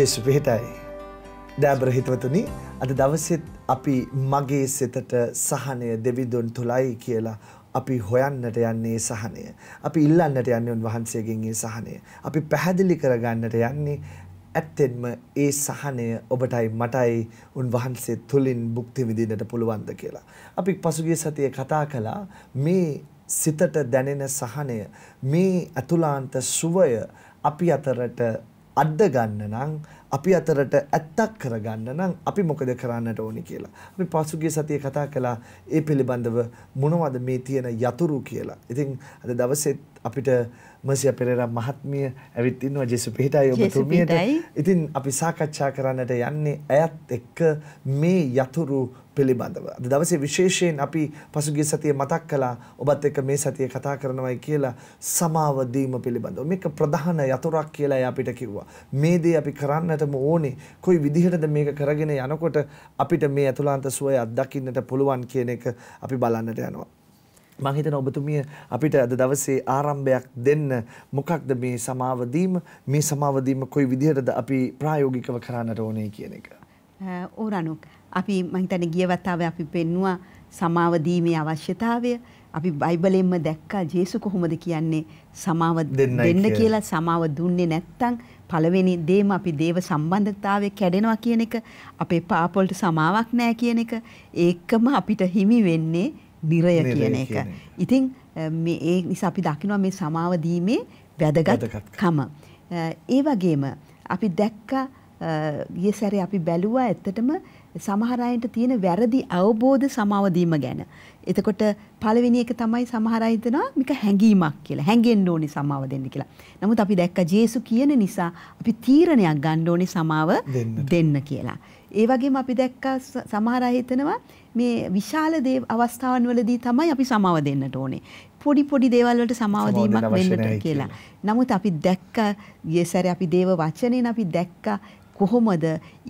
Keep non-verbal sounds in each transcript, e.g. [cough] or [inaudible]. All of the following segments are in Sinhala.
විශේෂ පිහිටයි. දෑබ්‍රහිතවතුනි අද දවසෙත් අපි මගේ සිතට සහනය දෙවිදුන් තුළයි කියලා අපි හොයන්නට යන්නේ සහනය. අපි ඉල්ලන්නට යන්නේ උන්වහන්සේගෙන්ගේ සහනය. අපි පැහැදිලි කරගන්නට යන්නේ ඇත්තෙන්ම ඒ සහනය ඔබටයි මටයි උන්වහන්සේ තුළින් බුක්තිවිදිනට පුළුවන්ද කියලා. අපි පසුගිය සතිය කතා කළා මේ සිතට දැනෙන සහනය මේ ඇතුලාන්ත සුවය අපි අතරට අද්ද ගන්න නම් අපි අතරට ඇත්තක් කරගන්න නම් අපි මොකද කරන්නට ඕනි කියලා. අපි පසුගිය සතියේ කතා කළා ඒ පිළිබඳව මොනවද මේ තියෙන යතුරු කියලා. ඉතින් අද දවසෙත් අපිට මර්සියා පෙරේරා මහත්මිය ඇවිත් ඉන්නවා ජේසු පිහිටයි ඔබතුමියට. ඉතින් අපි සාකච්ඡා කරන්නට යන්නේ ඇයත් එක්ක මේ යතුරු පිළිබඳව. අද දවසේ විශේෂයෙන් අපි පසුගිය සතියේ මතක් කළා ඔබත් එක්ක මේ සතියේ කතා කරනවායි කියලා සමාව දීම පිළිබඳව. මේක ප්‍රධාන යතුරක් කියලා අපිට කිව්වා. මේ දේ අපි කරන්නටම ඕනේ. කොයි විදිහටද මේක කරගෙන යනකොට අපිට මේ අතුලාන්ත සුවය අත්දකින්නට පුළුවන් කියන එක අපි බලන්නට යනවා. මං හිතන ඔබතුමිය අපිට අද දවසේ ආරම්භයක් දෙන්න මොකක්ද මේ සමාව දීම මේ සමාව දීම කොයි විදිහටද අපි ප්‍රායෝගිකව කරන්නට ඕනේ කියන එක. ඕරණුක් අපි මං හිතන්නේ ගිය වතාවේ අපි පෙන්නුවා සමාව දීමේ අවශ්‍යතාවය අපි බයිබලෙන්ම දැක්කා ජේසු කොහොමද කියන්නේ සමාව දෙන්න කියලා සමාව දුන්නේ නැත්තම් පළවෙනි දේම අපි දේව සම්බන්ධතාවය කැඩෙනවා කියන එක අපේ පාපවලට සමාවක් නැහැ කියන එක ඒකම අපිට හිමි වෙන්නේ නිරය කියන එක. ඉතින් මේ ඒ නිසා අපි දකිනවා මේ සමාව දීමේ වැදගත්කම. ඒ වගේම අපි දැක්ක ගිය සැරේ අපි බැලුවා ඇත්තටම සමහර අයට තියෙන වැරදි අවබෝධ සමාව දීම ගැන. එතකොට පළවෙනි එක තමයි සමහර අය හිතනවා මේක හැඟීමක් කියලා. හැඟෙන්න ඕනේ සමාව දෙන්න කියලා. නමුත් අපි දැක්ක ජේසු කියන නිසා අපි තීරණයක් ගන්න ඕනේ සමාව දෙන්න කියලා. ඒ වගේම අපි දැක්ක සමහර අය හිතනවා මේ විශාල දේ අවස්ථාවන් වලදී තමයි අපි සමාව දෙන්නට ඕනේ. පොඩි පොඩි දේවල් වලට සමාව දීමක් වෙන්නට කියලා. නමුත් අපි දැක්ක ගියසරේ අපි දේව වචනෙන් අපි දැක්ක කොහොමද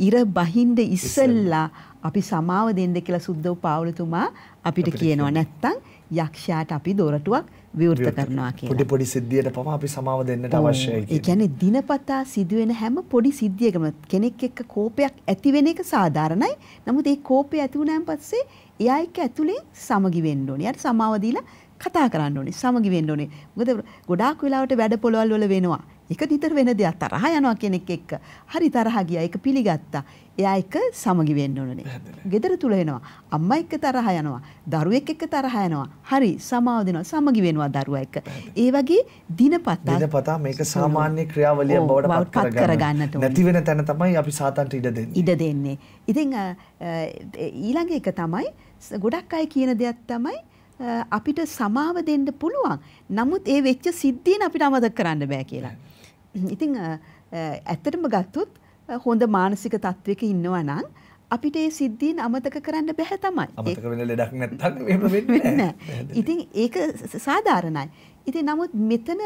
ඉර බහින්ද ඉස්සෙල්ලා අපි සමාව දෙන්න කියලා සුද්ධ පාවුලතුමා අපිට කියනවා. නැත්තම් යක්ෂයාට අපි දොරටුවක් විවෘත කරනවා කියලා. පොඩි පොඩි සිද්ධියට පවා අපි සමාව දෙන්නට අවශ්‍යයි කියලා. ඒ කියන්නේ දිනපතා සිදුවෙන හැම පොඩි සිද්ධියකම කෙනෙක් එක්ක කෝපයක් ඇති වෙන එක සාධාරණයි. නමුත් ඒ කෝපය ඇති වුණාන් පස්සේ එයා එක්ක ඇතුලේ සමගි වෙන්න ඕනේ. යාට සමාව දීලා කතා කරන්න ඕනේ. සමගි වෙන්න ඕනේ. මොකද ගොඩාක් වෙලාවට වැඩ පොළවල් වල වෙනවා. ඒක නිතර වෙන දෙයක් තරහ යනවා කෙනෙක් එක්ක. හරි තරහ ගියා. ඒක පිළිගත්තා. එයා එක සමගි වෙන්න ඕනනේ. ගෙදර තුල එනවා. අම්මා එක්ක තරහ යනවා. දරුවෙක් එක්ක තරහ යනවා. හරි සමාව දෙනවා. සමගි වෙනවා දරුවා එක්ක. ඒ වගේ දිනපතා දිනපතා මේක සාමාන්‍ය ක්‍රියාවලියක් බවට පත් කරගන්න නැති වෙන තැන තමයි අපි සාතන්ට ඉඩ දෙන්නේ. ඉඩ දෙන්නේ. ඉතින් ඊළඟ එක තමයි ගොඩක් අය කියන දෙයක් තමයි අපිට සමාව දෙන්න පුළුවන්. නමුත් ඒ වෙච්ච සිද්ධියන් අපිට අමතක කරන්න බෑ කියලා. ඉතින් ඇත්තටම ගත්තොත් හොඳ මානසික තත්ත්වයක ඉන්නවා නම් අපිට ඒ සිද්ධීන් අමතක කරන්න බැහැ තමයි. අමතක වෙන ලෙඩක් නැත්තම් එහෙම වෙන්නේ නැහැ. ඉතින් ඒක සාධාරණයි. ඉතින් නමුත් මෙතන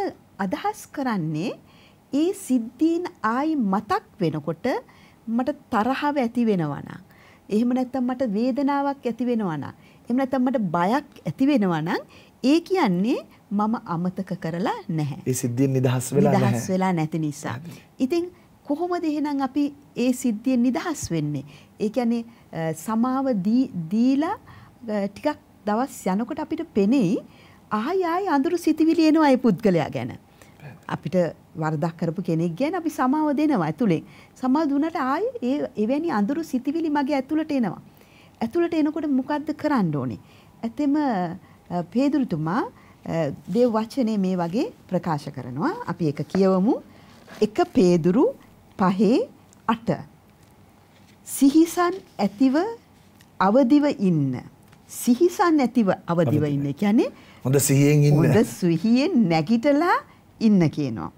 අදහස් කරන්නේ ඒ සිද්ධීන් ආයි මතක් වෙනකොට මට තරහව ඇති වෙනවා නම් එහෙම නැත්නම් මට වේදනාවක් ඇති වෙනවා නම් එහෙම නැත්නම් මට බයක් ඇති වෙනවා නම් ඒ කියන්නේ මම අමතක කරලා නැහැ. ඒ සිද්ධියෙන් නිදහස් වෙලා නැහැ. නිදහස් වෙලා නැති නිසා. ඉතින් කොහොමද එහෙනම් අපි ඒ සිද්ධියෙන් නිදහස් වෙන්නේ? ඒ කියන්නේ සමාව දීලා ටිකක් දවස් යනකොට අපිට පෙනෙයි ආය ආය අඳුරු සිතිවිලි එනවා ඒ පුද්ගලයා ගැන. අපිට වරදක් කරපු කෙනෙක් ගැන අපි සමාව දෙනවා ඇතුලෙන්. සමාව දුන්නට ආයේ ඒ එවැනි අඳුරු සිතිවිලි මගේ ඇතුලට එනවා. ඇතුළට එනකොට මොකද්ද කරන්න ඕනේ? ඇතෙම පේදුරුතුමා දේව වචනේ මේ වගේ ප්‍රකාශ කරනවා. අපි ඒක කියවමු. එක පේදුරු පහේ අට. සිහිසන් ඇතිව අවදිව ඉන්න. සිහිසන් ඇතිව අවදිව ඉන්න කියන්නේ හොඳ සිහියෙන් ඉන්න. හොඳ සිහියෙන් නැගිටලා ඉන්න කියනවා.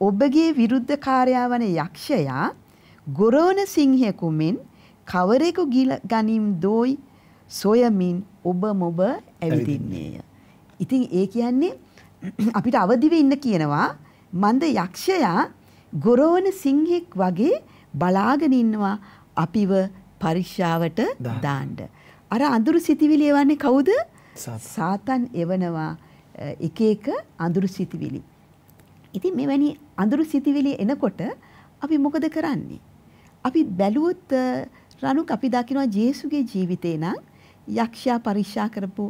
ඔබගේ විරුද්ධ කාර්යාවන යක්ෂයා ගොරෝන සිංහයකු මෙන් කවරෙකු ගිල ගනිම් දෝයි සොයමින් ඔබ මොබ ඇවිදින්නේය. ඉතින් ඒ කියන්නේ [clears throat] අපිට අවදිව ඉන්න කියනවා මන්ද යක්ෂයා ගොරෝන සිංහෙක් වගේ බලාගෙන ඉන්නවා අපිව පරික්ෂාවට දාන්න. අර අඳුරු සිතිවිලි එවන්නේ කවුද? සාතන් එවනවා එක එක අඳුරු සිතිවිලි. ඉතින් මෙවැනි අඳුරු සිතිවිලි එනකොට අපි මොකද කරන්නේ? අපි බැලුවොත් රණුක් අපි දකිනවා ජේසුගේ ජීවිතේ නම් යක්ෂයා පරික්ෂා කරපු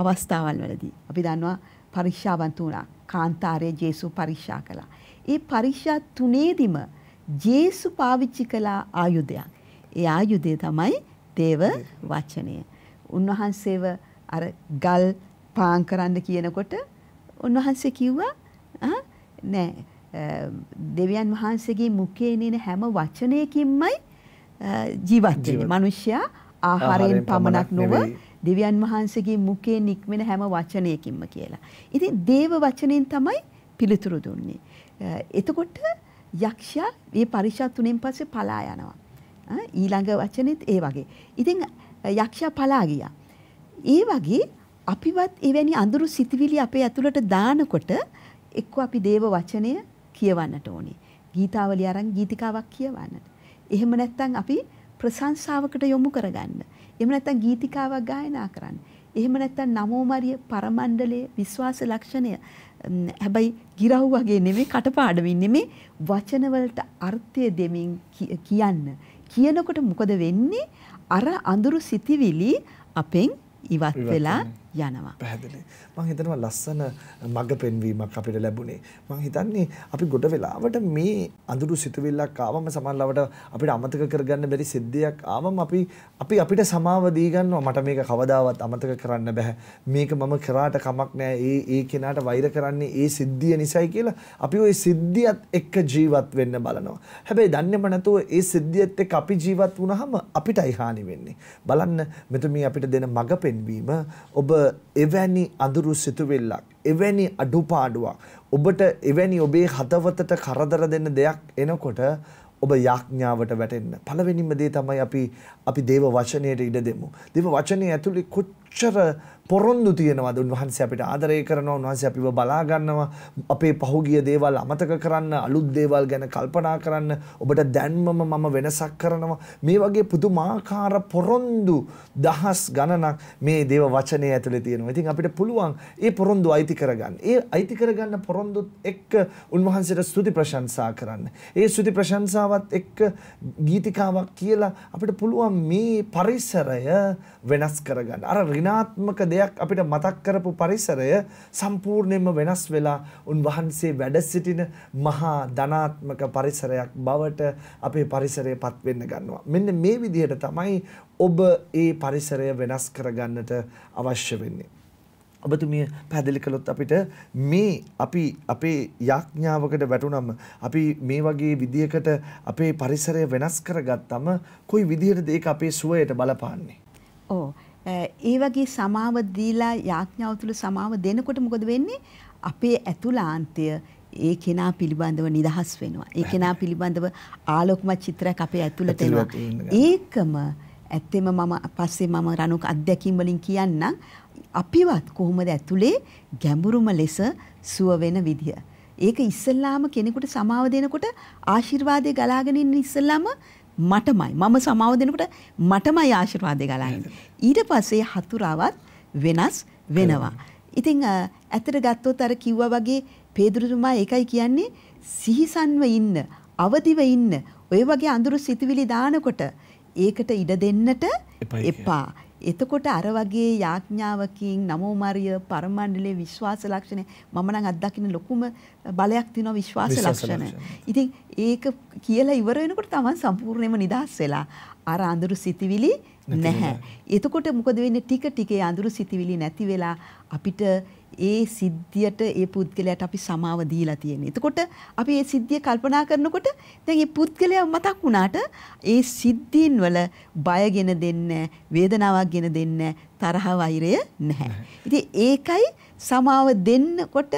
අවස්ථාවල් වලදී අපි දන්නවා පරික්ෂාවන් තුනක් කාන්තාරයේ ජේසු පරික්ෂා කළා. ඒ පරික්ෂා තුනේදිම ජේසු පාවිච්චි කළ ආයුධයක්. ඒ ආයුධය තමයි දේව වචනය. උන්වහන්සේව අර ගල් පාන් කරන්න කියනකොට උන්වහන්සේ කිව්වා නෑ දෙවියන් වහන්සේගේ මුඛේ එන හැම වචනයකින්මයි ජීවත් වෙන්නේ. මිනිසයා ආහාරයෙන් පමණක් නොව දෙවියන් වහන්සේගේ මුඛයෙන් නික්මෙන හැම වචනයකින්ම කියලා. ඉතින් දේව වචනෙන් තමයි පිළිතුරු දුන්නේ. එතකොට යක්ෂයා මේ පරිශා තුනෙන් පස්සේ පලා යනවා. ඊළඟ වචනෙත් ඒ වගේ. ඉතින් යක්ෂයා පලා ගියා. ඒ වගේ අපිවත් එවැනි අඳුරු සිතිවිලි අපේ ඇතුළට දානකොට එක්ක අපි දේව වචනය කියවන්නට ඕනේ. ගීතාවලිය අරන් ගීතිකාවක් කියවන්නට. එහෙම නැත්නම් අපි ප්‍රශංසාවකට යොමු කරගන්න. එහෙම නැත්නම් ගීතිකාවක් ගායනා කරන්න. එහෙම නැත්නම් නමෝ මරිය පරමණ්ඩලයේ විශ්වාස ලක්ෂණය හැබැයි ගිරව් වගේ නෙමෙයි කටපාඩමින් නෙමෙයි වචනවලට අර්ථය දෙමින් කියන්න. කියනකොට මොකද වෙන්නේ? අර අඳුරු සිතිවිලි අපෙන් ඉවත් වෙලා යනවා. පැහැදිලි. මම හිතනවා ලස්සන මඟ පෙන්වීමක් අපිට ලැබුණේ. මම හිතන්නේ අපි ගොඩ වෙලාවට මේ අඳුරු සිතුවිල්ලක් ආවම සමහරවට අපිට අමතක කරගන්න බැරි සිද්ධියක් ආවම අපි අපි අපිට සමාව දී ගන්නවා මට මේක කවදාවත් අමතක කරන්න බෑ. මේක මම කරාට කමක් නෑ. ඒ ඒ කෙනාට වෛර කරන්නේ ඒ සිද්ධිය නිසයි කියලා අපි ওই සිද්ධියත් එක්ක ජීවත් වෙන්න බලනවා. හැබැයි දන්නේම නැතුව ඒ සිද්ධියත් එක්ක අපි ජීවත් වුණාම අපිටයි හානි වෙන්නේ. බලන්න මෙතුමී අපිට දෙන මඟ පෙන්වීම ඔබ එවැනි අඳුරු සිතුවිල්ලක් එවැනි අඩුපාඩුවක් ඔබට එවැනි ඔබේ හදවතට කරදර දෙන්න දෙයක් එනකොට ඔබ යාඥාවට වැටෙන්න. පළවෙනිම දේ තමයි අපි අපි දේව වචනයට ඉඩ දෙමු. දේව වචනේ ඇතුලේ කොච්චර පොරොන්දු තියෙනවද උන්වහන්සේ අපිට ආදරය කරනවා උන්වහන්සේ අපිව බලා ගන්නවා අපේ පහුගිය දේවල් අමතක කරන්න අලුත් දේවල් ගැන කල්පනා කරන්න ඔබට දැන්මම මම වෙනසක් කරනවා මේ වගේ පුදුමාකාර පොරොන්දු දහස් ගණනක් මේ දේව වචනේ ඇතුලේ තියෙනවා. ඉතින් අපිට පුළුවන් ඒ පොරොන්දු අයිති කරගන්න. ඒ අයිති කරගන්න පොරොන්දුත් එක්ක උන්වහන්සේට ස්තුති ප්‍රශංසා කරන්න. ඒ ස්තුති ප්‍රශංසාවත් එක්ක ගීතිකාවක් කියලා අපිට පුළුවන් මේ පරිසරය වෙනස් කරගන්න. අර ඍණාත්මක දේ කාලයක් අපිට මතක් කරපු පරිසරය සම්පූර්ණයෙන්ම වෙනස් වෙලා උන්වහන්සේ වැඩ සිටින මහා ධනාත්මක පරිසරයක් බවට අපේ පරිසරය පත් වෙන්න ගන්නවා. මෙන්න මේ විදිහට තමයි ඔබ ඒ පරිසරය වෙනස් කරගන්නට අවශ්‍ය වෙන්නේ. ඔබතුමිය පැදිලි කළොත් අපිට මේ අපි අපේ යාඥාවකට වැටුනම අපි මේ වගේ විදියකට අපේ පරිසරය වෙනස් කරගත්තම කොයි විදිහටද ඒක අපේ සුවයට බලපාන්නේ. ඕ ඒ වගේ සමාව දීලා යාඥාව තුළ සමාව දෙනකොට මොකද වෙන්නේ? අපේ ඇතුළාන්තය ඒ කෙනා පිළිබඳව නිදහස් වෙනවා. ඒ කෙනා පිළිබඳව ආලෝකමත් චිත්‍රයක් අපේ ඇතුළට එනවා. ඒකම ඇත්තෙම මම පස්සේ මම රණුක අධ්‍යක්ීම් වලින් කියන්නම්. අපිවත් කොහොමද ඇතුලේ ගැඹුරුම ලෙස සුව වෙන විදිය. ඒක ඉස්සල්ලාම කෙනෙකුට සමාව දෙනකොට ආශිර්වාදය ගලාගෙන ඉන්න ඉස්සල්ලාම මටමයි මම සමාව දෙනකොට මටමයි ආශිර්වාදය ගලාගෙන. ඊට පස්සේ හතුරාවත් වෙනස් වෙනවා. ඉතින් ඇතර ගත්තොත් අර කිව්වා වගේ පේදුරතුමා ඒකයි කියන්නේ සිහිසන්ව ඉන්න අවදිව ඉන්න ඔය වගේ අඳුරු සිතුවිලි දානකොට ඒකට ඉඩ දෙන්නට එපා. එතකොට අර වගේ යාඥාවකින් නමෝ මරිය පරමණ්ඩලයේ විශ්වාස ලක්ෂණය මම නම් අත්දකින්න ලොකුම බලයක් තියෙනවා විශ්වාස ලක්ෂණය. ඉතින් ඒක කියලා ඉවර වෙනකොට Taman සම්පූර්ණයෙන්ම නිදහස් වෙලා අර අඳුරු සිතිවිලි නැහැ. එතකොට මොකද වෙන්නේ ටික ටික අඳුරු සිතිවිලි නැති වෙලා අපිට ඒ සිද්ධියට ඒ පුද්ගලයාට අපි සමාව දීලා තියෙන්නේ. එතකොට අපි ඒ සිද්ධිය කල්පනා කරනකොට දැන් ඒ පුද්ගලයා මතක් වුණාට ඒ සිද්ධීන් වල බයගෙන දෙන්නේ වේදනාවක් ගෙන දෙන්නේ තරහ වෛරය නැහැ. ඉතින් ඒකයි සමාව දෙන්නකොට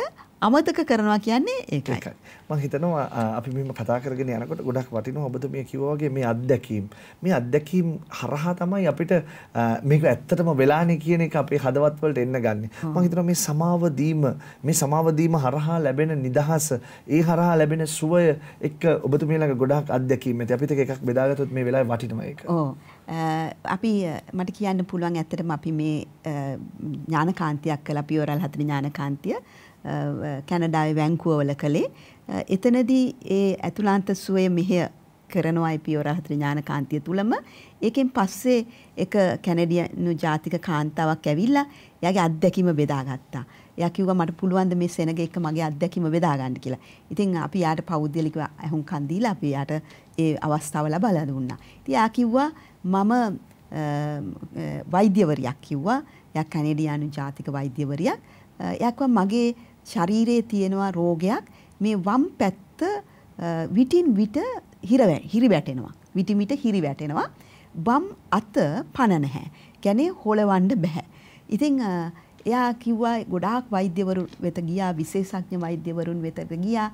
අමතක කරනවා කියන්නේ ඒකයි. මම හිතනවා අපි මෙහෙම කතා කරගෙන යනකොට ගොඩක් වටිනවා ඔබතුමිය කිව්වා වගේ මේ අත්දැකීම්. මේ අත්දැකීම් හරහා තමයි අපිට මේක ඇත්තටම වෙලානේ කියන එක අපේ හදවත් වලට එන්න ගන්නෙ. මම හිතනවා මේ සමාව දීම මේ සමාව දීම හරහා ලැබෙන නිදහස, ඒ හරහා ලැබෙන සුවය එක්ක ඔබතුමිය ළඟ ගොඩක් අත්දැකීම් ඇති. අපිට එකක් බෙදාගත්තොත් මේ වෙලාවේ වටිනවා ඒක. ඔව්. අපි මට කියන්න පුළුවන් ඇත්තටම අපි මේ ඥානකාන්තියක් කළා පියවරල් හතර ඥානකාන්තිය කැනඩායි වැංකුවවල කළේ. එතනදී ඒ ඇතුළන්ත සුවය මෙහය කරනවා IPO රහතර ඥාන කාන්තිය තුලම ඒකෙන් පස්සේ එක කැනඩියනු ජාතික කාන්තාවක් ඇවිල්ලා එයාගේ අත්දැකීම බෙදාගත්තා. එයා කිව්වා මට පුළුවන් ද මේ සෙනග එක මගේ අත්දැකීම බෙදා ගන්න කියලා. ඉතින් අපි යාට පෞද්ගලිකව අහුම්කන් දීලා අපි යාට ඒ අවස්ථාව ලබා දුන්නා. ඉතින් එයා කිව්වා මම වෛද්‍යවරියක් කිව්වා. එයා කැනඩියානු ජාතික වෛද්‍යවරියක්. එයාක්වා මගේ ශරීරයේ තියෙනවා රෝගයක් මේ වම් පැත්ත විටින් විට හිරි වැටෙනවා. විටින් විට හිරි වැටෙනවා. වම් අත පණ නැහැ. කියන්නේ හොලවන්න බෑ. ඉතින් එයා කිව්වා ගොඩාක් වෛද්‍යවරු වෙත ගියා විශේෂඥ වෛද්‍යවරුන් වෙත ගියා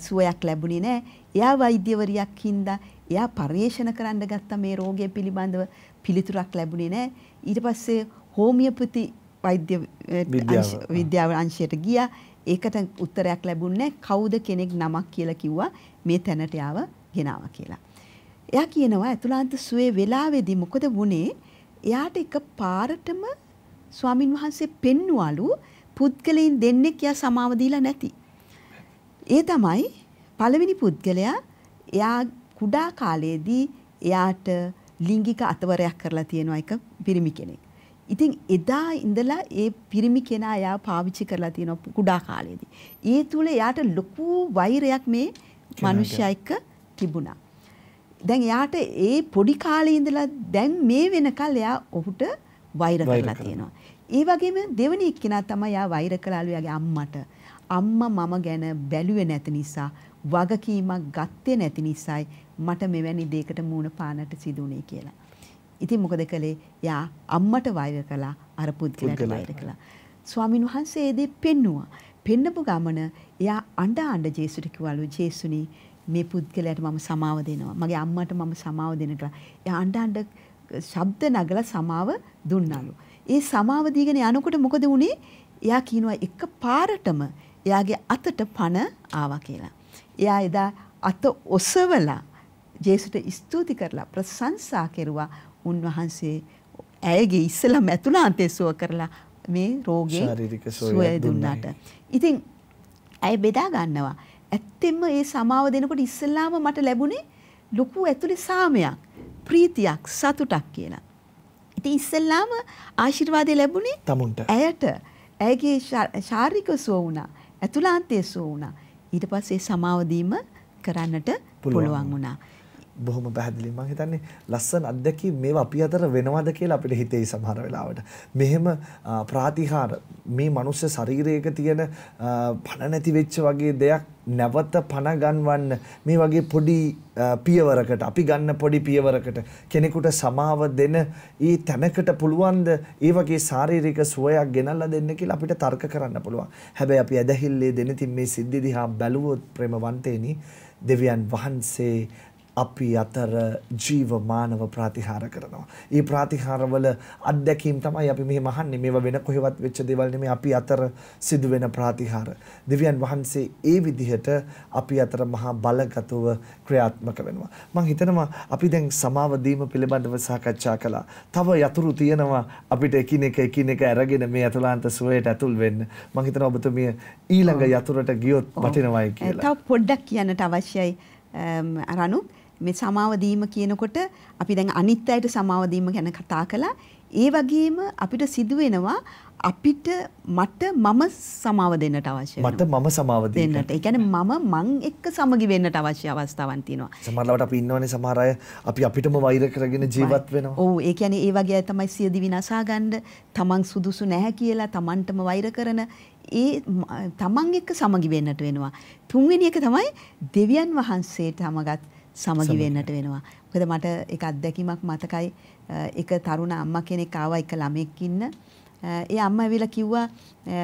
සුවයක් ලැබුණේ නෑ. එයා වෛද්‍යවරියක් හින්දා එයා පර්යේෂණ කරන්න ගත්ත මේ රෝගය පිළිබඳව පිළිතුරක් ලැබුණේ නෑ. ඊට පස්සේ හෝමියපති වෛද්‍ය විද්‍යාව අංශයට ගියා. ඒකට උත්තරයක් ලැබුණේ කවුද කෙනෙක් නමක් කියලා කිව්වා මේ තැනට යාව ගෙනාවා කියලා. එයා කියනවා අතුලාන්ත සුවේ වෙලාවේදී මොකද වුනේ? එයාට එක පාරටම ස්වාමින් වහන්සේ පෙන්වලු පුද්ගලයන් දෙන්නෙක් යා සමාව දීලා නැති. ඒ තමයි පළවෙනි පුද්ගලයා එයා කුඩා කාලයේදී එයාට ලිංගික අතවරයක් කරලා තියෙනවා එක පිරිමි කෙනෙක්. ඉතින් එදා ඉඳලා ඒ පිරිමි කෙනා එයා පාවිච්චි කරලා තියෙනවා කුඩා කාලේදී. ඒ තුල එයාට ලොකු වෛරයක් මේ මිනිස්සයා එක්ක තිබුණා. දැන් එයාට ඒ පොඩි කාලේ ඉඳලා දැන් මේ වෙනකල් එයා ඔහුට වෛර කරලා තියෙනවා. ඒ වගේම දෙවෙනි එක්කෙනා තමයි එයා වෛර කළාලු එයාගේ අම්මට. අම්මා මම ගැන බැලුවේ නැති නිසා වගකීමක් ගත්තේ නැති නිසායි මට මෙවැනි දෙයකට මූණ පාන්නට සිදුුනේ කියලා. ඉතින් මොකද කළේ? යා අම්මට වෛර කළා, අර පුද්ගලයාට වෛර කළා. ස්වාමින් වහන්සේ ඒ දේ පෙන්නුවා. පෙන්නපු ගමන එයා අඬ අඬ ජේසුට කිව්වලු ජේසුනි මේ පුද්ගලයාට මම සමාව දෙනවා. මගේ අම්මට මම සමාව දෙන්න කියලා. එයා අඬ අඬ ශබ්ද නගලා සමාව දුන්නලු. ඒ සමාව දීගෙන යනකොට මොකද වුනේ? එයා කියනවා එක පාරටම එයාගේ අතට පණ ආවා කියලා. එයා එදා අත ඔසවලා ජේසුට ස්තුති කරලා ප්‍රශංසා කෙරුවා උන්වහන්සේ ඇයගේ ඉස්සලා මැතුලාන්තේ සුව කරලා මේ රෝගේ සුවය දුන්නාට. ඉතින් ඇය බෙදා ගන්නවා. ඇත්තෙන්ම ඒ සමාව දෙනකොට ඉස්සෙල්ලාම මට ලැබුණේ ලොකු ඇතුලේ සාමයක්, ප්‍රීතියක්, සතුටක් කියලා. ඉතින් ඉස්සෙල්ලාම ආශිර්වාදය ලැබුණේ තමුන්ට. ඇයට. ඇයගේ ශාරීරික සුව වුණා, ඇතුලාන්තයේ සුව වුණා. ඊට පස්සේ සමාව දීම කරන්නට පුළුවන් වුණා. බොහොම පැහැදිලිව මම හිතන්නේ ලස්සන අත්දැකීම් මේවා අපි අතර වෙනවද කියලා අපිට හිතේ සමහර වෙලාවට. මෙහෙම ප්‍රාතිහාර මේ මනුස්ස ශරීරයක තියෙන පණ නැති වෙච්ච වගේ දෙයක් නැවත පණ ගන්වන්න මේ වගේ පොඩි පියවරකට අපි ගන්න පොඩි පියවරකට කෙනෙකුට සමාව දෙන ඒ තැනකට පුළුවන්ද ඒ වගේ ශාරීරික සුවයක් ගෙනල්ලා දෙන්න කියලා අපිට තර්ක කරන්න පුළුවන්. හැබැයි අපි ඇදහිල්ලේ දෙන තින් මේ සිද්ධි දිහා බැලුවොත් ප්‍රේමවන්තේනි දෙවියන් වහන්සේ අපි අතර ජීවමානව ප්‍රතිහාර කරනවා. ඒ ප්‍රතිහාරවල අත්දැකීම් තමයි අපි මෙහෙම අහන්නේ. මේවා වෙන කොහෙවත් වෙච්ච දේවල් නෙමෙයි අපි අතර සිදුවෙන ප්‍රතිහාර. දෙවියන් වහන්සේ ඒ විදිහට අපි අතර මහා බලගතව ක්‍රියාත්මක වෙනවා. මම හිතනවා අපි දැන් සමාව දීම පිළිබඳව සාකච්ඡා කළා. තව යතුරු තියෙනවා අපිට එකිනෙක එකිනෙක අරගෙන මේ අතලාන්ත සුවයට ඇතුල් වෙන්න. මම හිතනවා ඔබතුමිය ඊළඟ යතුරට ගියොත් වටිනවයි කියලා. තව පොඩ්ඩක් කියන්නට අවශ්‍යයි. රණුත් මේ සමාව දීම කියනකොට අපි දැන් අනිත් අයට සමාව දීම ගැන කතා කළා. ඒ වගේම අපිට සිදුවෙනවා අපිට මට මම සමාව දෙන්නට අවශ්‍ය වෙනවා. මට මම සමාව දෙන්නට. ඒ කියන්නේ මම මං එක්ක සමගි වෙන්නට අවශ්‍ය අවස්ථාවන් තියෙනවා. සමහරවිට අපි ඉන්නවනේ සමහර අය අපි අපිටම වෛර කරගෙන ජීවත් වෙනවා. ඔව් ඒ කියන්නේ ඒ වගේ අය තමයි සිය දිවි නසා ගන්න, තමන් සුදුසු නැහැ කියලා තමන්ටම වෛර කරන ඒ තමන් එක්ක සමගි වෙන්නට වෙනවා. තුන්වෙනි එක තමයි දෙවියන් වහන්සේට සමගත් සමගි වෙන්නට වෙනවා. මොකද මට එක අත්දැකීමක් මතකයි එක තරුණ අම්මා කෙනෙක් ආවා එක ළමෙක් ඉන්න. ඒ අම්මා ඇවිල්ලා කිව්වා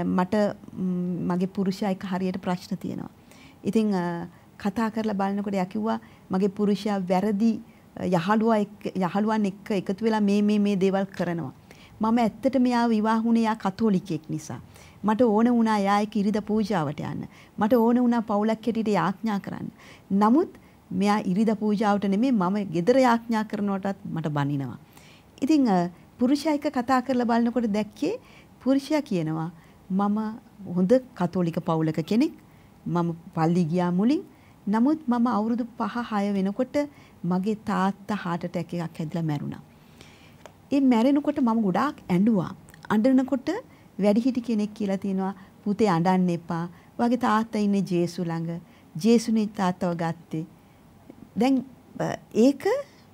මට මගේ පුරුෂයා එක හරියට ප්‍රශ්න තියෙනවා. ඉතින් කතා කරලා බලනකොට එයා කිව්වා මගේ පුරුෂයා වැරදි යහළුවා යහළුවන් එක්ක එකතු වෙලා මේ මේ මේ දේවල් කරනවා. මම ඇත්තට මෙයා විවාහ වුණේ යා කතෝලිකයෙක් නිසා. මට ඕන වුණා යා එක්ක ඉරිදා පූජාවට යන්න. මට ඕන වුණා පවුලක් හැටියට යාඥා කරන්න. නමුත් මෙයා ඉරිද පූජාවට නෙමෙයි මම gedara යාඥා කරනකොටත් මට බනිනවා. ඉතින් පුරුෂයා එක්ක කතා කරලා බලනකොට දැක්කේ පුරුෂයා කියනවා මම හොඳ කතෝලික පවුලක කෙනෙක්. මම පල්ලි ගියා මුලින්. නමුත් මම අවුරුදු 5 6 වෙනකොට මගේ තාත්තා heart attack එකක් හැදිලා මැරුණා. ඒ මැරෙනකොට මම ගොඩාක් ඇඬුවා. අඬනකොට වැඩිහිටි කෙනෙක් කියලා තිනවා පුතේ අඬන්න එපා. වගේ තාත්තා ඉන්නේ ජේසු ළඟ. ජේසුනේ තාත්තව ගත්තේ. දැන් ඒක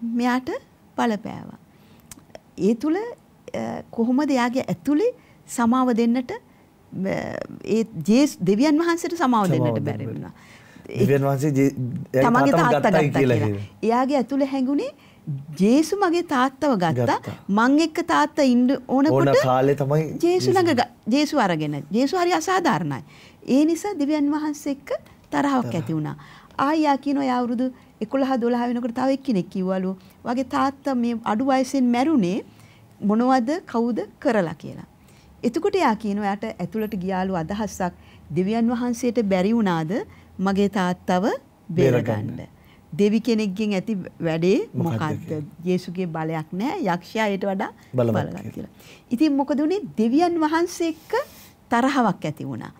මෙයාට බලපෑවා. ඒ තුළ කොහොමද එයාගේ ඇතුලේ සමාව දෙන්නට ඒ ජේස් දෙවියන් වහන්සේට සමාව දෙන්නට බැරි වුණා. දෙවියන් වහන්සේ තමගේ තාත්තා ගත්තා කියලා. එයාගේ ඇතුලේ හැඟුණේ ජේසු මගේ තාත්තව ගත්තා. මං එක්ක තාත්තා ඉන්න ඕනකොට ඕන කාලේ තමයි ජේසු ළඟ ජේසු අරගෙන. ජේසු හරි අසාධාරණයි. ඒ නිසා දෙවියන් වහන්සේ එක්ක තරහක් ඇති වුණා. ආයියා කියන ඔය අවුරුදු 11 12 වෙනකොට තව එක්කෙනෙක් කිව්වලු වගේ තාත්තා මේ අඩු වයසෙන් මැරුණේ මොනවද කවුද කරලා කියලා. එතකොට එයා කියනවා යාට ඇතුළට ගියාලු අදහසක් දෙවියන් වහන්සේට බැරි වුණාද මගේ තාත්තව බේරගන්න. දෙවි කෙනෙක්ගෙන් ඇති වැඩේ මොකක්ද? යේසුගේ බලයක් නැහැ යක්ෂයාට වඩා බලවත් කියලා. ඉතින් මොකද උනේ දෙවියන් වහන්සේ එක්ක තරහවක් ඇති වුණා.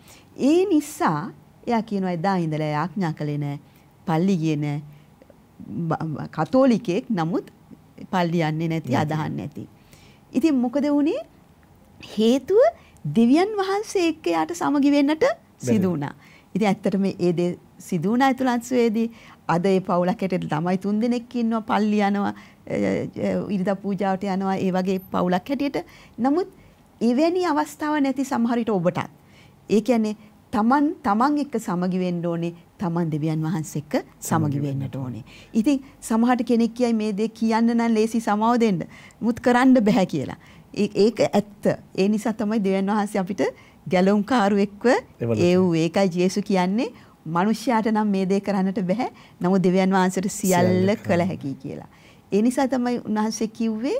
ඒ නිසා එයා කියනවා එදා ඉඳලා ආඥා කළේ නැහැ. පල්ලි ගියේ නැහැ. කතෝලිකෙක් නමුත් පල්ලියන්නේ නැති අදහන්න ඇති. ඉතින් මොකද වුණේ හේතුව දෙවියන් වහන්සේ එක්ක යාට සමගි වෙන්නට සිදු වුණා. ඉතින් ඇත්තටම ඒ දේ සිදු වුණා ඇතුළත්සුවේදී අද ඒ පවුලක් හැටියට ළමයි තුන් දෙනෙක් ඉන්නවා පල්ලි යනවා ඉරිදා පූජාවට යනවා ඒ වගේ පවුලක් හැටියට. නමුත් එවැනි අවස්ථාවක් නැති සමහර විට ඔබටත්. ඒ කියන්නේ තමන් තමන් එක්ක සමගි වෙන්න ඕනේ තමන් දෙවියන් වහන්සේ එක්ක සමගි වෙන්නට ඕනේ. ඉතින් සමහරට කෙනෙක් කියයි මේ දේ කියන්න නම් ලේසි සමාව දෙන්න. මුත් කරන්න බෑ කියලා. ඒක ඇත්ත. ඒ නිසා තමයි දෙවියන් වහන්සේ අපිට ගැලුම් කාරුවෙක්ව ඒව් ඒකයි ජේසු කියන්නේ මිනිස්යාට නම් මේ දේ කරන්නට බෑ. නමුත් දෙවියන් වහන්සේට සියල්ල කළ හැකි කියලා. ඒ නිසා තමයි උන්වහන්සේ කිව්වේ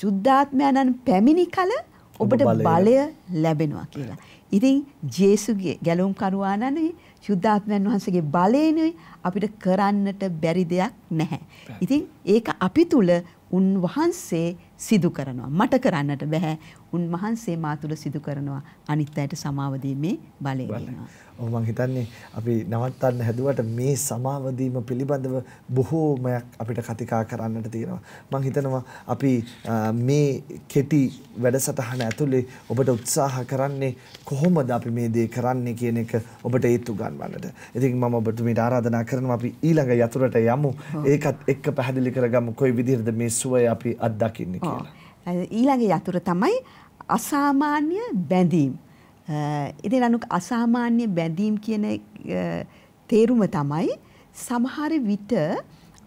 ශුද්ධාත්මයන්න් පැමිණි කල ඔබට බලය ලැබෙනවා කියලා. ඉතින් ජේසුගේ ගැලුම් කරුවානනේ ශුද්ධාත්මයන් වහන්සේගේ බලයෙනුයි අපිට කරන්නට බැරි දෙයක් නැහැ. ඉතින් ඒක අපි තුල උන්වහන්සේ සිදු කරනවා. මට කරන්නට බැහැ. උන්වහන්සේ මා තුළ සිදු කරනවා. අනිත් අයට සමාව දීමේ බලය දෙනවා. ඔව් මම හිතන්නේ අපි නවත්තන්න හැදුවට මේ සමාව දීම පිළිබඳව බොහෝමයක් අපිට කතිකා කරන්නට තියෙනවා. මම හිතනවා අපි මේ කෙටි වැඩසටහන ඇතුලේ ඔබට උත්සාහ කරන්නේ කොහොමද අපි මේ දේ කරන්නේ කියන එක ඔබට ඒත්තු ගන්නවන්නට. ඉතින් මම ඔබට මේට ආරාධනා කරනවා අපි ඊළඟ යතුරට යමු. ඒකත් එක්ක පැහැදිලි කරගමු කොයි විදිහටද මේ සුවය අපි අත්දකින්නේ ඊළඟ යතුර තමයි අසාමාන්‍ය බැඳීම්. ඉතින් අනුක අසාමාන්‍ය බැඳීම් කියන තේරුම තමයි සමහර විට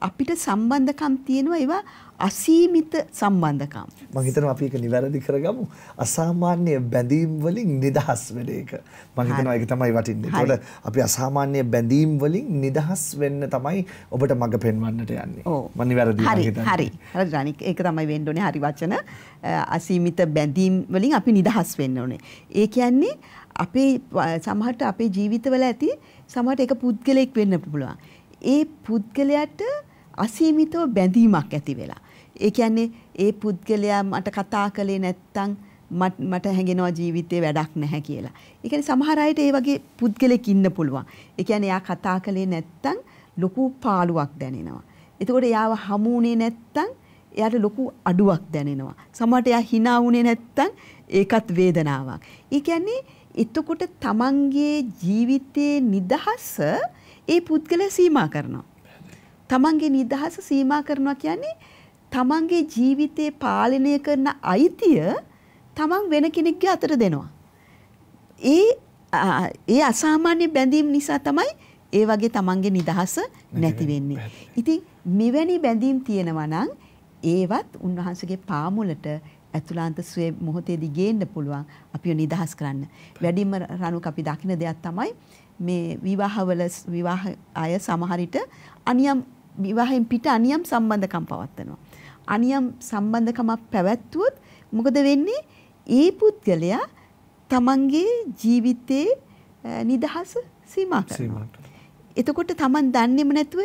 අපිට සම්බන්ධකම් තියෙනවා ඒවා අසීමිත සම්බන්ධකම්. මම හිතනවා අපි ඒක නිවැරදි කරගමු. අසාමාන්‍ය බැඳීම් වලින් නිදහස් වෙන එක. මම හිතනවා ඒක තමයි වටින්නේ. ඒතකොට අපි අසාමාන්‍ය බැඳීම් වලින් නිදහස් වෙන්න තමයි ඔබට මඟ පෙන්වන්නට යන්නේ. මම නිවැරදි හිතන්නේ. හරි. හරි රණික් ඒක තමයි වෙන්න ඕනේ හරි වචන. අසීමිත බැඳීම් වලින් අපි නිදහස් වෙන්න ඕනේ. ඒ කියන්නේ අපේ සමහරට අපේ ජීවිතවල ඇති සමහරට ඒක පුද්ගලයෙක් වෙන්න පුළුවන්. ඒ පුද්ගලයාට අසීමිතව බැඳීමක් ඇති වෙලා. ඒ කියන්නේ ඒ පුද්ගලයා මට කතා කළේ නැත්තම් මට හැඟෙනවා ජීවිතේ වැඩක් නැහැ කියලා. ඒ කියන්නේ සමහර අයට ඒ වගේ පුද්ගලෙක් ඉන්න පුළුවන්. ඒ කියන්නේ එයා කතා කළේ නැත්තම් ලොකු පාළුවක් දැනෙනවා. එතකොට එයාව හමු වුණේ නැත්තම් එයාට ලොකු අඩුවක් දැනෙනවා. සමහරට එයා hina වුණේ නැත්තම් ඒකත් වේදනාවක්. ඒ කියන්නේ එතකොට තමන්ගේ ජීවිතයේ නිදහස ඒ පුද්ගලයා සීමා කරනවා. තමන්ගේ නිදහස සීමා කරනවා කියන්නේ තමන්ගේ ජීවිතේ පාලනය කරන අයිතිය තමන් වෙන කෙනෙක්ගේ අතට දෙනවා. ඒ ඒ අසාමාන්‍ය බැඳීම් නිසා තමයි ඒ වගේ තමන්ගේ නිදහස නැති වෙන්නේ. ඉතින් මෙවැනි බැඳීම් තියෙනවා නම් ඒවත් උන්වහන්සේගේ පාමුලට ඇතුළාන්ත සුවේ මොහොතේදී ගේන්න පුළුවන් අපිව නිදහස් කරන්න. වැඩිම රණුක අපි දකින දෙයක් තමයි මේ විවාහවල විවාහ අය සමහර විට අනියම් විවාහයෙන් පිට අනියම් සම්බන්ධකම් පවත්වනවා. අනියම් සම්බන්ධකමක් පැවැත්වුවොත් මොකද වෙන්නේ? ඒ පුද්ගලයා තමන්ගේ ජීවිතයේ නිදහස සීමා කරනවා. එතකොට තමන් දන්නේම නැතුව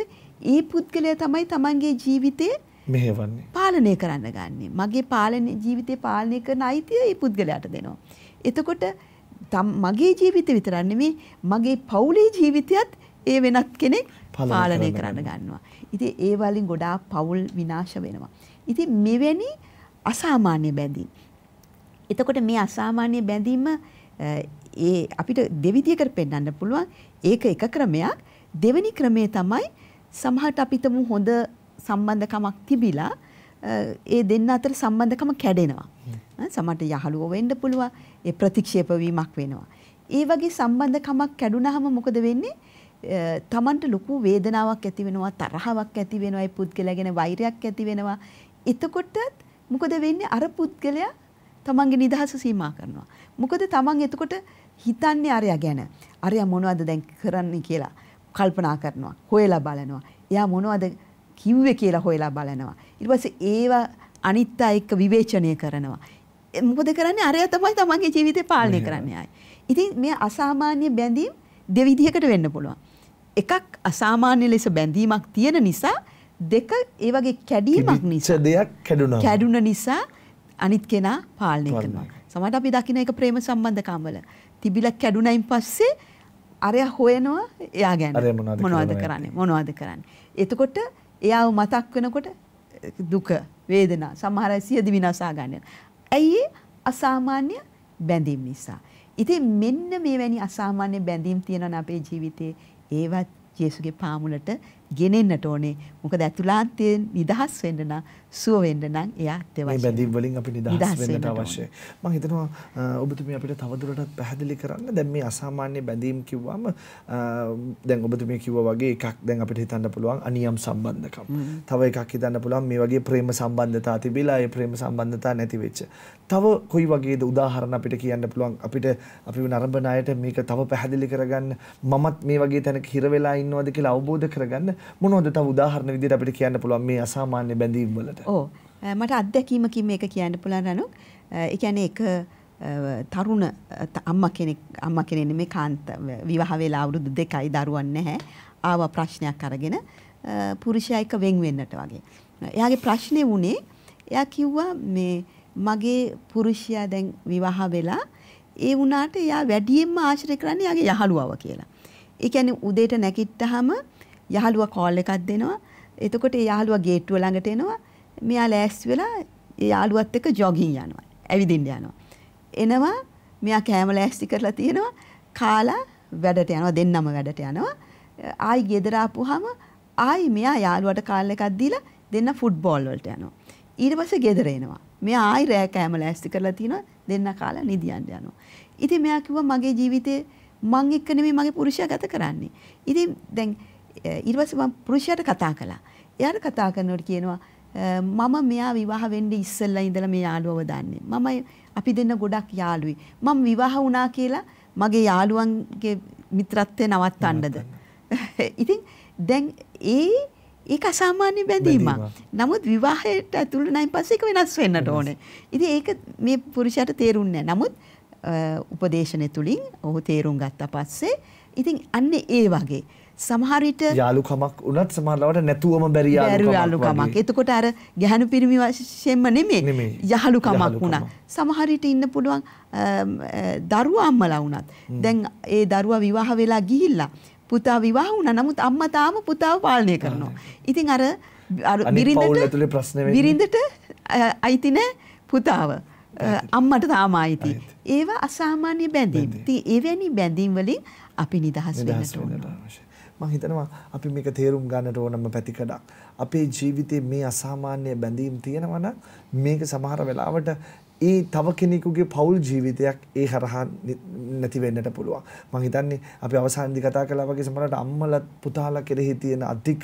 ඒ පුද්ගලයා තමයි තමන්ගේ ජීවිතයේ මෙහෙවන්නේ. පාලනය කරන්න ගන්නෙ. මගේ පාලන ජීවිතේ පාලනය කරන අයිතිය ඒ පුද්ගලයාට දෙනවා. එතකොට මගේ ජීවිතය විතරක් නෙමෙයි මගේ පවුලේ ජීවිතයත් ඒ වෙනත් කෙනෙක් පාලනය කරන්න ගන්නවා. ඉති ඒ වලින් ගොඩා පවුල් විනාශ වෙනවා. ඉති මෙවැනි අසාමාන්‍ය බැඳීම්. එතකොට මේ අසාමාන්‍ය බැඳීම ඒ අපිට දෙවිදියකට පෙන්වන්න පුළුවන් ඒක එක ක්‍රමයක් දෙවැනි ක්‍රමය තමයි සමහට අපිතමු හොඳ සම්බන්ධකමක් තිබිලා ඒ දෙන්න අතර සම්බන්ධකම කැඩෙනවා. සමට යහළුව වෙන්න පුළුවන් ඒ ප්‍රතික්ෂේපවීමක් වෙනවා. ඒ වගේ සම්බන්ධකමක් කැඩුනහම මොකද වෙන්නේ? තමන්ට ලොකු වේදනාවක් ඇති වෙනවා තරහාවක් ඇති වෙනවා ඒ පුද්ගලයා ගැන වෛරයක් ඇති වෙනවා එතකොටත් මොකද වෙන්නේ අර පුද්ගලයා තමන්ගේ නිදහස සීමා කරනවා මොකද තමන් එතකොට හිතන්නේ අරයා ගැන අරයා මොනවද දැන් කරන්නේ කියලා කල්පනා කරනවා හොයලා බලනවා එයා මොනවද කිව්වේ කියලා හොයලා බලනවා ඊට පස්සේ ඒවා අනිත් අය එක්ක විවේචනය කරනවා මොකද කරන්නේ අරයා තමයි තමන්ගේ ජීවිතේ පාලනය කරන්නේ ආයි ඉතින් මේ අසාමාන්‍ය බැඳීම් දෙවිදිහකට වෙන්න පුළුවන් එකක් අසාමාන්‍ය ලෙස බැඳීමක් තියෙන නිසා දෙක ඒ වගේ කැඩීමක් නිසා දෙයක් කැඩුණා. කැඩුණ නිසා අනිත් කෙනා පාලනය කරනවා. සමහරවිට අපි දකින එක ප්‍රේම සම්බන්ධකම් වල තිබිලා කැඩුණයින් පස්සේ අරයා හොයනවා එයා ගැන මොනවද කරන්නේ මොනවද කරන්නේ. එතකොට එයාව මතක් වෙනකොට දුක වේදනා සමහර අය සියදි විනාශා ගන්න. ඇයි අසාමාන්‍ය බැඳීම් නිසා. ඉතින් මෙන්න මේ වැනි අසාමාන්‍ය බැඳීම් තියෙනවා අපේ ජීවිතේ. ඒවත් ජේසුගේ පාමුලට ගෙනෙන්නට ඕනේ. මොකද ඇතුළාන්තයෙන් නිදහස් වෙන්න නම් සුව වෙන්න නම් එයා අත්‍යවශ්‍යයි. මේ බැඳීම් වලින් අපි නිදහස් වෙන්නට අවශ්‍යයි. මම හිතනවා ඔබතුමිය අපිට තවදුරටත් පැහැදිලි කරන්න. දැන් මේ අසාමාන්‍ය බැඳීම් කිව්වම දැන් ඔබතුමිය කිව්වා වගේ එකක් දැන් අපිට හිතන්න පුළුවන් අනියම් සම්බන්ධකම්. තව එකක් හිතන්න පුළුවන් මේ වගේ ප්‍රේම සම්බන්ධතා තිබිලා ඒ ප්‍රේම සම්බන්ධතා නැති වෙච්ච. තව කොයි වගේද උදාහරණ අපිට කියන්න පුළුවන් අපිට අපිව නරඹන අයට මේක තව පැහැදිලි කරගන්න මමත් මේ වගේ තැනක හිර වෙලා ඉන්නවද කියලා අවබෝධ කරගන්න මොනවද තව උදාහරණ විදිහට අපිට කියන්න පුළුවන් මේ අසාමාන්‍ය බැඳීම් වලට? ඔව්. මට අත්දැකීමකින් මේක කියන්න පුළුවන් රණු. ඒ කියන්නේ එක තරුණ අම්මා කෙනෙක් අම්මා කෙනෙක් නෙමෙයි කාන්ත විවාහ වෙලා අවුරුදු දෙකයි දරුවන් නැහැ. ආව ප්‍රශ්නයක් අරගෙන පුරුෂයා එක්ක වෙන් වෙන්නට වගේ. එයාගේ ප්‍රශ්නේ වුණේ එයා කිව්වා මේ මගේ පුරුෂයා දැන් විවාහ වෙලා ඒ වුණාට එයා වැඩියෙන්ම ආශ්‍රය කරන්නේ යාගේ යහළුවාව කියලා. ඒ කියන්නේ උදේට නැගිට්ටහම යහළුවා කෝල් එකක් දෙනවා. එතකොට ඒ යහළුවා ගේට්ටුව ළඟට එනවා. මෙයා ලෑස්ති වෙලා ඒ යාළුවත් එක්ක ජොගින් යනවා. ඇවිදින්න යනවා. එනවා මෙයා කෑම ලෑස්ති කරලා තියෙනවා. කාලා වැඩට යනවා දෙන්නම වැඩට යනවා. ආයි ගෙදර ආපුවාම ආයි මෙයා යාළුවට කාල් එකක් දීලා දෙන්න ෆුට්බෝල් වලට යනවා. ඊට පස්සේ ගෙදර එනවා. මෙයා ආයි රෑ කෑම ලෑස්ති කරලා තියෙනවා දෙන්න කාලා නිදියන්න යනවා. ඉතින් මෙයා කිව්වා මගේ ජීවිතේ මං එක්ක නෙමෙයි මගේ පුරුෂයා ගත කරන්නේ. ඉතින් දැන් ඊට පස්සේ මම පුරුෂයාට කතා කළා. එයාට කතා කරනකොට කියනවා මම මෙයා විවාහ වෙන්න ඉස්සෙල්ලා ඉඳලා මේ යාළුවව දන්නේ. මම අපි දෙන්න ගොඩක් යාළුයි. මම විවාහ වුණා කියලා මගේ යාළුවන්ගේ මිත්‍රත්වය නවත්තන්නද. [laughs] ඉතින් දැන් ඒ ඒක අසාමාන්‍ය බැඳීමක්. නමුත් විවාහයට ඇතුළු නැයින් පස්සේ ඒක වෙනස් වෙන්නට ඕනේ. ඉතින් ඒක මේ පුරුෂයාට තේරුන්නේ නමුත් උපදේශනය තුලින් ඔහු තේරුම් ගත්තා පස්සේ ඉතින් අන්නේ ඒ වගේ සමහර විට යාළුකමක් වුණත් සමහරවට නැතුවම බැරි යාළුකමක්. එතකොට අර ගැහණු පිරිමි වශයෙන්ම නෙමෙයි යහළුකමක් වුණා. සමහර විට ඉන්න පුළුවන් දරුවා අම්මලා වුණත්. දැන් ඒ දරුවා විවාහ වෙලා ගිහිල්ලා පුතා විවාහ වුණා. නමුත් අම්මා තාම පුතාව පාලනය කරනවා. ඉතින් අර බිරිඳට බිරිඳට අයිති පුතාව. අම්මට තාම අයිති. ඒවා අසාමාන්‍ය බැඳීම්. ඉතින් එවැනි බැඳීම් වලින් අපි නිදහස් වෙන්න ඕනේ. මම හිතනවා අපි මේක තේරුම් ගන්නට ඕනම පැතිකඩක්. අපේ ජීවිතේ මේ අසාමාන්‍ය බැඳීම් තියෙනවා නම් මේක සමහර වෙලාවට ඒ තව කෙනෙකුගේ පවුල් ජීවිතයක් ඒ හරහා නැති වෙන්නට පුළුවන්. මම හිතන්නේ අපි අවසානයේදී කතා කළා වගේ සමහරවිට අම්මලා පුතාලා කෙරෙහි තියෙන අධික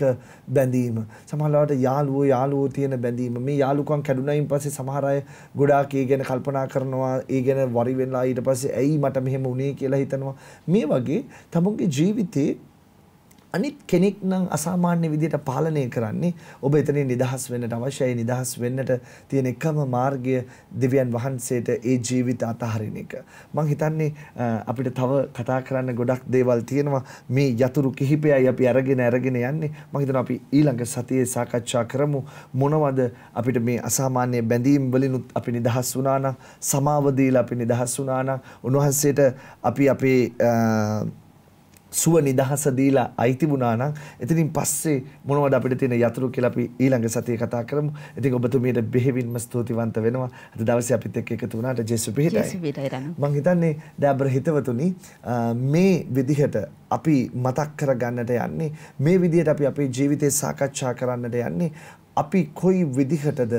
බැඳීම, සමහරවිට යාළුවෝ යාළුවෝ තියෙන බැඳීම, මේ යාළුකම් කැඩුනයින් පස්සේ සමහර අය ගොඩාක් ඒ ගැන කල්පනා කරනවා, ඒ ගැන වරි වෙනවා, ඊට පස්සේ ඇයි මට මෙහෙම වුනේ කියලා හිතනවා. මේ වගේ තමුන්ගේ ජීවිතේ අනිත් කෙනෙක් නම් අසාමාන්‍ය විදිහට පාලනය කරන්නේ ඔබ එතනින් නිදහස් වෙන්නට අවශ්‍යයි නිදහස් වෙන්නට තියෙන එකම මාර්ගය දෙවියන් වහන්සේට ඒ ජීවිත අතහරින එක. මම හිතන්නේ අපිට තව කතා කරන්න ගොඩක් දේවල් තියෙනවා මේ යතුරු කිහිපයයි අපි අරගෙන අරගෙන යන්නේ. මම හිතනවා අපි ඊළඟ සතියේ සාකච්ඡා කරමු මොනවද අපිට මේ අසාමාන්‍ය බැඳීම් වලිනුත් අපි නිදහස් වුණා නම් සමාව දීලා අපි නිදහස් වුණා නම් උන්වහන්සේට අපි අපේ සුව නිදහස දීලා අයිති වුණා නම් එතනින් පස්සේ මොනවද අපිට තියෙන යතුරු කියලා අපි ඊළඟ සතියේ කතා කරමු. ඉතින් ඔබතුමියට බෙහෙවින්ම ස්තුතිවන්ත වෙනවා. අද දවසේ අපිත් එක්ක එකතු වුණාට ජේසු පිහිටයි. මම හිතන්නේ ඩාබර හිතවතුනි මේ විදිහට අපි මතක් කරගන්නට යන්නේ මේ විදිහට අපි අපේ ජීවිතේ සාකච්ඡා කරන්නට යන්නේ අපි කොයි විදිහටද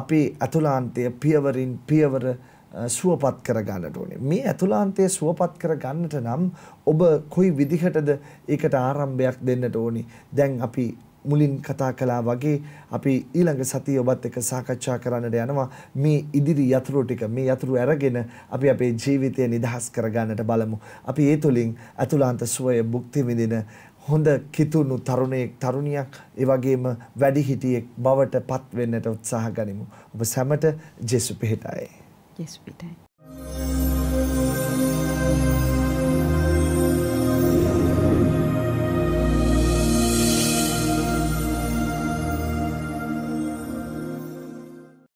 අපේ අතුලාන්තය පියවරින් පියවර සුවපත් කරගන්නට ඕනේ. මේ ඇතුළාන්තය සුවපත් කරගන්නට නම් ඔබ කොයි විදිහටද ඒකට ආරම්භයක් දෙන්නට ඕනි. දැන් අපි මුලින් කතා කළා වගේ අපි ඊළඟ සතිය ඔබත් එක්ක සාකච්ඡා කරන්නට යනවා මේ ඉදිරි යතුරු ටික මේ යතුරු අරගෙන අපි අපේ ජීවිතය නිදහස් කරගන්නට බලමු. අපි ඒ තුලින් අතුලාන්ත සුවය භුක්ති විඳින හොඳ කිතුණු තරුණයෙක් තරුණියක් ඒ වගේම වැඩිහිටියෙක් බවට පත් වෙන්නට උත්සාහ ගනිමු. ඔබ සැමට ජෙසු පිහිටායි. Yes, we do.